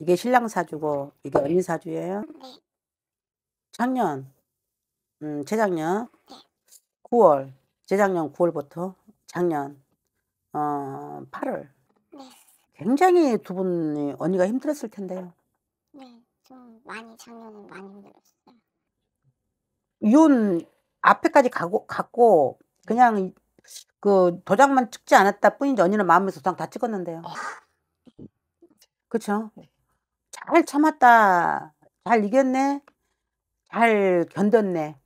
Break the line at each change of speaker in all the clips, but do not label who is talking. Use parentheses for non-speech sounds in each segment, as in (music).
이게 신랑 사주고 이게 네. 언니 사주예요? 네. 작년, 음, 재작년, 네. 9월, 재작년 9월부터 작년 어, 8월. 네. 굉장히 두 분이 언니가 힘들었을 텐데요.
네, 좀 많이 작년은 많이 힘들었어요.
이 앞에까지 가고 갔고 네. 그냥 그 도장만 찍지 않았다 뿐이지 언니는 마음의 도장 다 찍었는데요. 그렇죠. 잘 참았다. 잘 이겼네. 잘 견뎠네.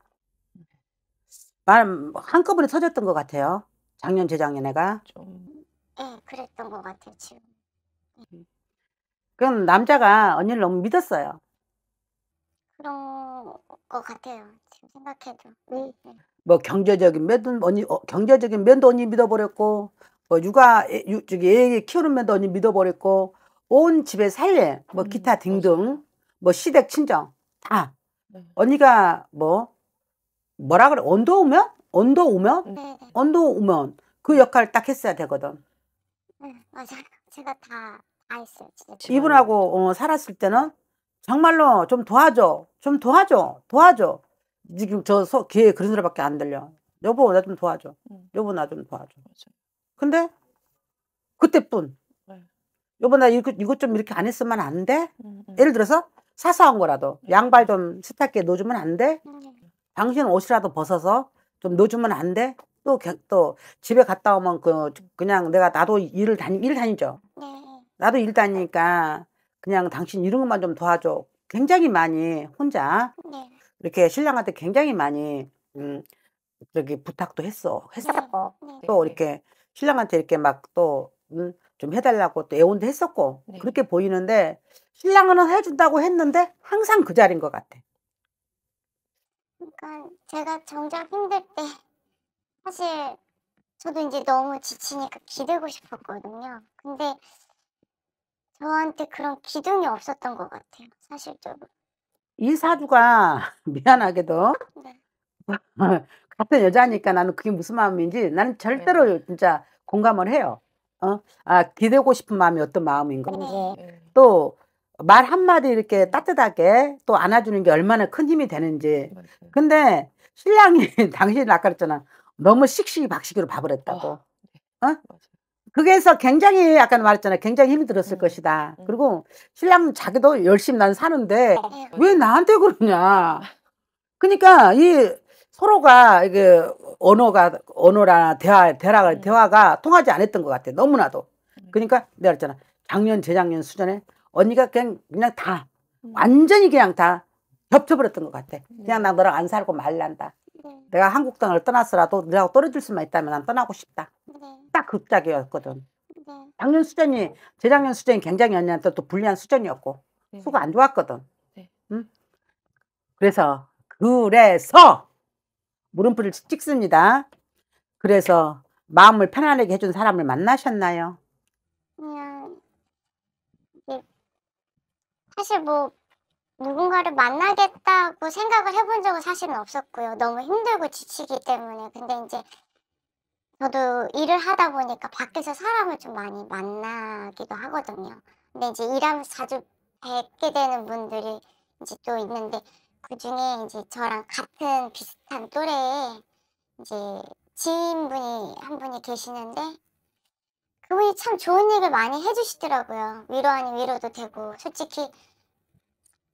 말 뭐 한꺼번에 터졌던 것 같아요. 작년 재작년에가 좀.
네, 그랬던 것 같아요 지금. 네.
그럼 남자가 언니를 너무 믿었어요.
그런 것 같아요 지금 생각해도.
네. 뭐 경제적인 면도 언니 어, 경제적인 면도 언니 믿어버렸고 뭐 육아 유, 저기 애 키우는 면도 언니 믿어버렸고 온 집에 살례, 뭐 음, 기타 등등, 뭐 시댁 친정 다 네. 언니가 뭐 뭐라 그래 언더 오면 언더 오면 온도 오면 그 역할을 딱 했어야 되거든. 응,
네, 맞아 제가 다다 했어요. 진짜.
이분하고 어, 살았을 때는 정말로 좀 도와줘, 좀 도와줘, 도와줘. 지금 저 소, 귀에 그런 소리밖에 안 들려. 여보 나 좀 도와줘. 음. 여보 나 좀 도와줘. 근데 그때뿐. 여보 나 이거, 이거 좀 이렇게 안 했으면 안 돼? 음, 음. 예를 들어서 사소한 거라도 음. 양발 좀 세탁기에 넣주면안 돼? 음, 예. 당신 옷이라도 벗어서 좀놓어주면안 돼? 또, 또 집에 갔다 오면 그, 그냥 내가 나도 일을 다니, 일 다니죠? 네. 나도 일 다니니까 그냥 당신 이런 것만 좀 도와줘. 굉장히 많이 혼자 네. 이렇게 신랑한테 굉장히 많이 음, 저기 부탁도 했어. 네. 했었고 또 이렇게 신랑한테 이렇게 막 또 음, 좀 해달라고 또 애원도 했었고 네. 그렇게 보이는데 신랑은 해준다고 했는데 항상 그 자리인 것 같아.
그러니까 제가 정작 힘들 때 사실 저도 이제 너무 지치니까 기대고 싶었거든요. 근데 저한테 그런 기둥이 없었던 것 같아요. 사실적으로.
이 사주가 (laughs) 미안하게도 네. (laughs) 같은 여자니까 나는 그게 무슨 마음인지 나는 절대로 네. 진짜 공감을 해요. 어? 아, 기대고 싶은 마음이 어떤 마음인 가지 네. 또말 한마디 이렇게 따뜻하게 또 안아주는 게 얼마나 큰 힘이 되는지. 근데 신랑이 (laughs) 당신이 아까 그랬잖아. 너무 씩씩이 박식으로 밥을 했다고. 아, 네. 어? 어? 그게서 굉장히 아까 말했잖아. 굉장히 힘이 들었을 음. 것이다. 음. 그리고 신랑 자기도 열심히 난 사는데 아, 네, 왜 나한테 그러냐. (laughs) 그러니까 이 서로가 이 언어가 언어나 대화 대화가 음. 대화가 통하지 않았던 것 같아. 너무나도. 음. 그러니까 내가 그랬잖아. 작년 재작년 수전에 언니가 그냥 그냥 다 음. 완전히 그냥 다 겹쳐버렸던 것 같아. 그냥 나 너랑 안 살고 말란다. 내가 한국 땅을 떠났어라도 너하고 떨어질 수만 있다면 난 떠나고 싶다. 네. 딱그 짝이었거든. 네. 작년 수전이 네. 재작년 수전이 굉장히 언니한테 또 불리한 수전이었고 수가 안 좋았거든. 응? 그래서 그래서 물음표를 찍습니다. 그래서 마음을 편안하게 해준 사람을 만나셨나요?
사실 뭐 누군가를 만나겠다고 생각을 해본 적은 사실은 없었고요. 너무 힘들고 지치기 때문에. 근데 이제 저도 일을 하다 보니까 밖에서 사람을 좀 많이 만나기도 하거든요. 근데 이제 일하면서 자주 뵙게 되는 분들이 이제 또 있는데 그 중에 이제 저랑 같은 비슷한 또래에 이제 지인분이 한 분이 계시는데 그분이 참 좋은 얘기를 많이 해주시더라고요. 위로 아닌 위로도 되고 솔직히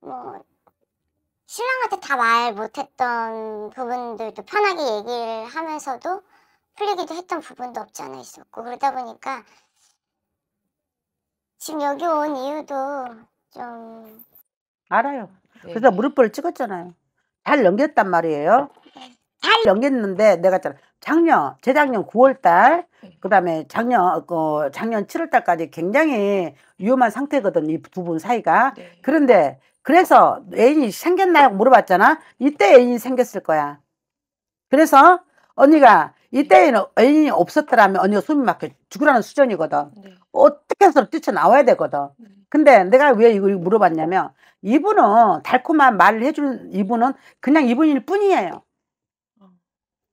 뭐 신랑한테 다 말 못했던 부분들도 편하게 얘기를 하면서도 풀리기도 했던 부분도 없지 않아 있었고 그러다 보니까 지금 여기 온 이유도 좀
알아요. 그래서 무릎볼을 찍었잖아요. 잘 넘겼단 말이에요. 잘 넘겼는데 내가 작년, 재작년 9월달, 그다음에 작년 어, 작년 7월달까지 굉장히 위험한 상태거든 이 두 분 사이가. 네. 그런데 그래서 애인이 생겼나요? 물어봤잖아. 이때 애인이 생겼을 거야. 그래서 언니가 이때 에는 애인이 없었더라면 언니가 숨이 막혀 죽으라는 수준이거든. 네. 어떻게 해서 뛰쳐나와야 되거든. 음. 근데 내가 왜 이걸 물어봤냐면 이분은 달콤한 말을 해주는 이분은 그냥 이분일 뿐이에요. 어.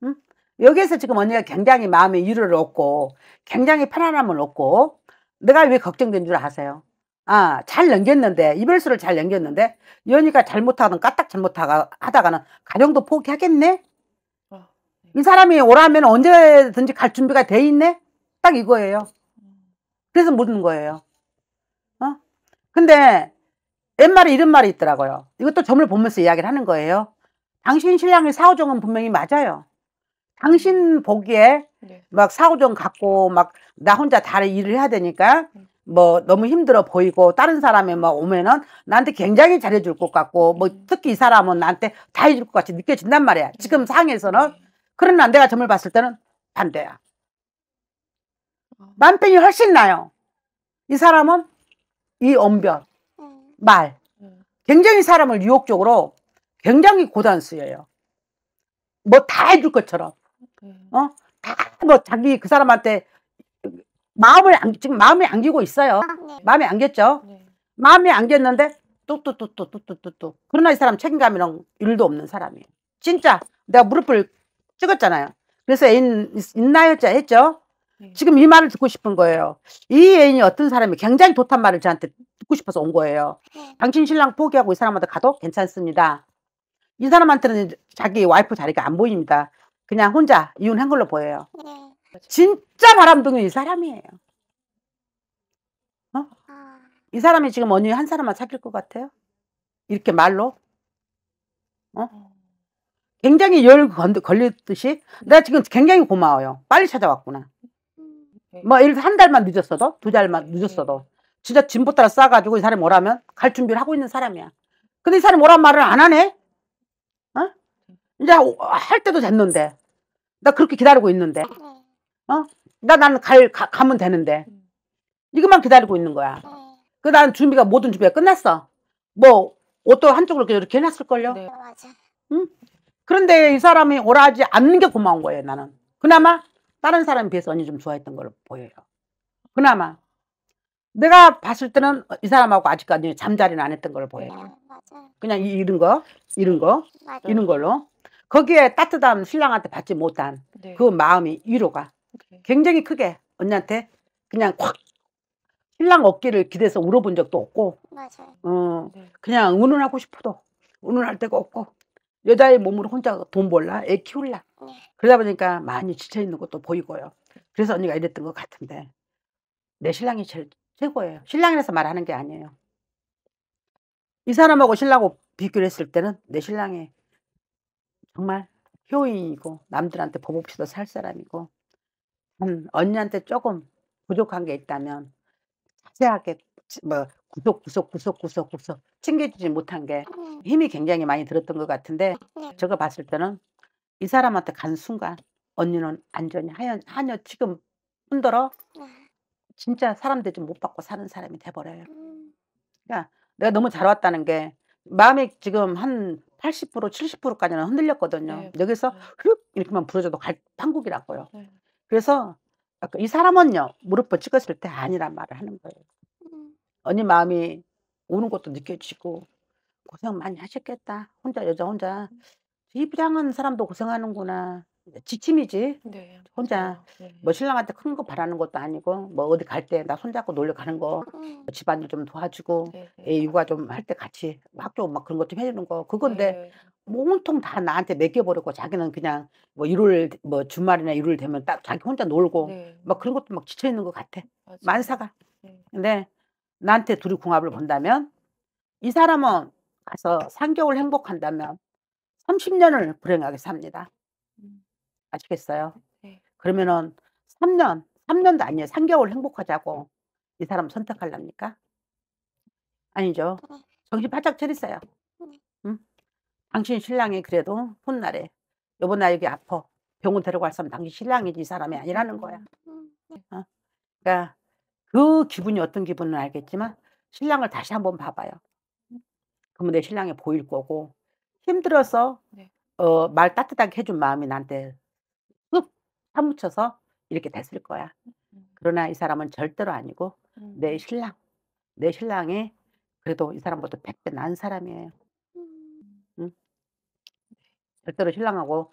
응? 여기에서 지금 언니가 굉장히 마음의 위로를 얻고 굉장히 편안함을 얻고 내가 왜 걱정된 줄 아세요? 아, 잘 넘겼는데, 이별수를 잘 넘겼는데, 이러니까 잘못하든 까딱 잘못하다가는 가정도 포기하겠네? 어, 네. 이 사람이 오라면 언제든지 갈 준비가 돼 있네? 딱 이거예요. 음. 그래서 묻는 거예요. 근데 옛말에 이런 말이 있더라고요. 이것도 점을 보면서 이야기를 하는 거예요. 당신 신랑의 사오정은 분명히 맞아요. 당신 보기에 네. 막 사오정 갖고 막 나 혼자 다 일을 해야 되니까 뭐 너무 힘들어 보이고 다른 사람이 막 오면은 나한테 굉장히 잘해줄 것 같고 뭐 음. 특히 이 사람은 나한테 다 해줄 것 같이 느껴진단 말이야. 음. 지금 상에서는 네. 그런나 내가 점을 봤을 때는 반대야. 아. 남편이 훨씬 나요. 이 사람은 이 언변, 어. 말. 굉장히 사람을 유혹적으로 굉장히 고단수예요. 뭐 다 해줄 것처럼. 네. 어? 다 뭐 자기 그 사람한테 마음을 안, 지금 마음에 안기고 있어요. 아, 네. 마음에 안겼죠? 네. 마음에 안겼는데 뚝뚝뚝뚝뚝뚝뚝. 그러나 이 사람 책임감이랑 일도 없는 사람이에요. 진짜 내가 무릎을 찍었잖아요. 그래서 애인 있나요? 했죠? 네. 지금 이 말을 듣고 싶은 거예요. 이 애인이 어떤 사람이 굉장히 도탄 말을 저한테 듣고 싶어서 온 거예요. 네. 당신 신랑 포기하고 이 사람한테 가도 괜찮습니다. 이 사람한테는 자기 와이프 자리가 안 보입니다. 그냥 혼자 이혼한 걸로 보여요. 네. 진짜 바람둥이 이 사람이에요. 어? 아. 이 사람이 지금 언니 한 사람만 사귈 것 같아요? 이렇게 말로? 어? 네. 굉장히 열 걸렸듯이 내가 지금 굉장히 고마워요. 빨리 찾아왔구나. 네. 뭐한 달만 늦었어도 두 달만 네. 늦었어도 진짜 진보 따라 싸가지고 이 사람이 뭐라면 갈 준비를 하고 있는 사람이야. 근데 이 사람이 뭐란 말을 안 하네? 어? 이제 할 때도 됐는데. 나 그렇게 기다리고 있는데. 어? 나 나는 갈, 가, 가면 되는데. 이것만 기다리고 있는 거야. 그 난 준비가 모든 준비가 끝났어. 뭐 옷도 한쪽으로 이렇게, 이렇게 해놨을걸요? 네. 어, 응? 그런데 이 사람이 오라지 않는 게 고마운 거예요, 나는. 그나마 다른 사람에 비해서 언니 좀 좋아했던 걸 보여요. 그나마 내가 봤을 때는 이 사람하고 아직까지 잠자리는 안 했던 걸 보여요. 아, 그냥 이, 이런 거, 이런 거, 맞아요. 이런 걸로 거기에 따뜻한 신랑한테 받지 못한 네. 그 마음이 위로가 네. 굉장히 크게 언니한테 그냥 확 신랑 어깨를 기대서 울어본 적도 없고, 맞아요. 어, 네. 그냥 운운하고 싶어도 운운할 데가 없고 여자의 몸으로 혼자 돈 벌라, 애 키울라. 어. 그러다 보니까 많이 지쳐 있는 것도 보이고요. 그래서 언니가 이랬던 것 같은데 내 신랑이 제일 최고예요. 신랑이라서 말하는 게 아니에요. 이 사람하고 신랑하고 비교를 했을 때는 내 신랑이 정말 효인이고 남들한테 보복시도살 사람이고 음, 언니한테 조금 부족한 게 있다면 자세하게 뭐 구석 구석 구석 구석 구석 챙겨주지 못한 게 음. 힘이 굉장히 많이 들었던 것 같은데 저가 네. 봤을 때는 이 사람한테 간 순간 언니는 안전히 하여, 하여 지금 흔들어 네. 진짜 사람들 좀못 받고 사는 사람이 돼버려요. 음. 그러니까 내가 너무 잘 왔다는 게 마음이 지금 한80% 70%까지는 흔들렸거든요. 네, 여기서 휙 이렇게만 부러져도 갈 판국이라고요. 네. 그래서 이 사람은요 무릎을 찍었을 때 아니란 말을 하는 거예요. 음. 언니 마음이 오는 것도 느껴지고 고생 많이 하셨겠다. 혼자 여자 혼자 입장한 음. 사람도 고생하는구나. 지침이지. 네, 혼자 네. 뭐 신랑한테 큰 거 바라는 것도 아니고 뭐 어디 갈 때 나 손잡고 놀러 가는 거 음. 뭐 집안일 좀 도와주고 네, 애 예, 육아 좀 할 때 같이 학교 막 그런 것 좀 해주는 거 그건데 네. 뭐 온통 다 나한테 맡겨버리고 자기는 그냥 뭐 일요일 뭐 주말이나 일요일 되면 딱 자기 혼자 놀고 네. 막 그런 것도 막 지쳐 있는 것 같아 맞아. 만사가 네. 근데 나한테 둘이 궁합을 본다면 이 사람은 가서 3개월 행복한다면 30년을 불행하게 삽니다. 음. 아시겠어요? 네. 그러면은 3년, 3년도 아니에요. 3개월 행복하자고 이 사람 선택할랍니까? 아니죠. 정신 바짝 차리세요. 응? 당신 신랑이 그래도 훗날에 여보 나 여기 아파 병원 데려갈 사람 당신 신랑이지 이 사람이 아니라는 거야. 음. 어? 그러니까 그 기분이 어떤 기분은 알겠지만 신랑을 다시 한 번 봐봐요. 음. 그러면 내 신랑이 보일 거고 힘들어서 네. 어, 말 따뜻하게 해준 마음이 나한테 흡 사무쳐서 이렇게 됐을 거야. 음, 음. 그러나 이 사람은 절대로 아니고 내 신랑, 내 신랑이 그래도 이 사람보다 백배 나 사람이에요. 응? 절대로 신랑하고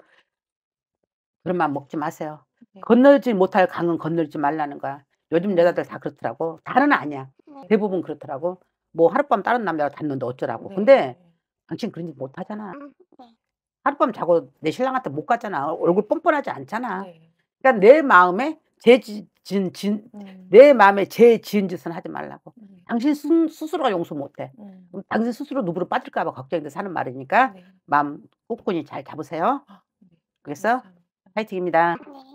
그런 맘 먹지 마세요. 네. 건너지 못할 강은 건너지 말라는 거야. 요즘 여자들 다 그렇더라고. 다는 아니야. 네. 대부분 그렇더라고. 뭐 하룻밤 다른 남자랑 잤는데 어쩌라고. 네. 근데 당신 그런 짓 못하잖아. 음, 네. 하룻밤 자고 내 신랑한테 못 가잖아. 얼굴 뻔뻔하지 않잖아. 네. 그러니까 내 마음에 제지 진, 진내 마음에 제 지은 짓은 하지 말라고. 음. 당신 스, 스로가 용서 못해. 음. 당신 스스로 누구로 빠질까봐 걱정돼서 하는 말이니까 네. 마음 꾹꾹이 잘 잡으세요. 그래서 아, 파이팅입니다.
네.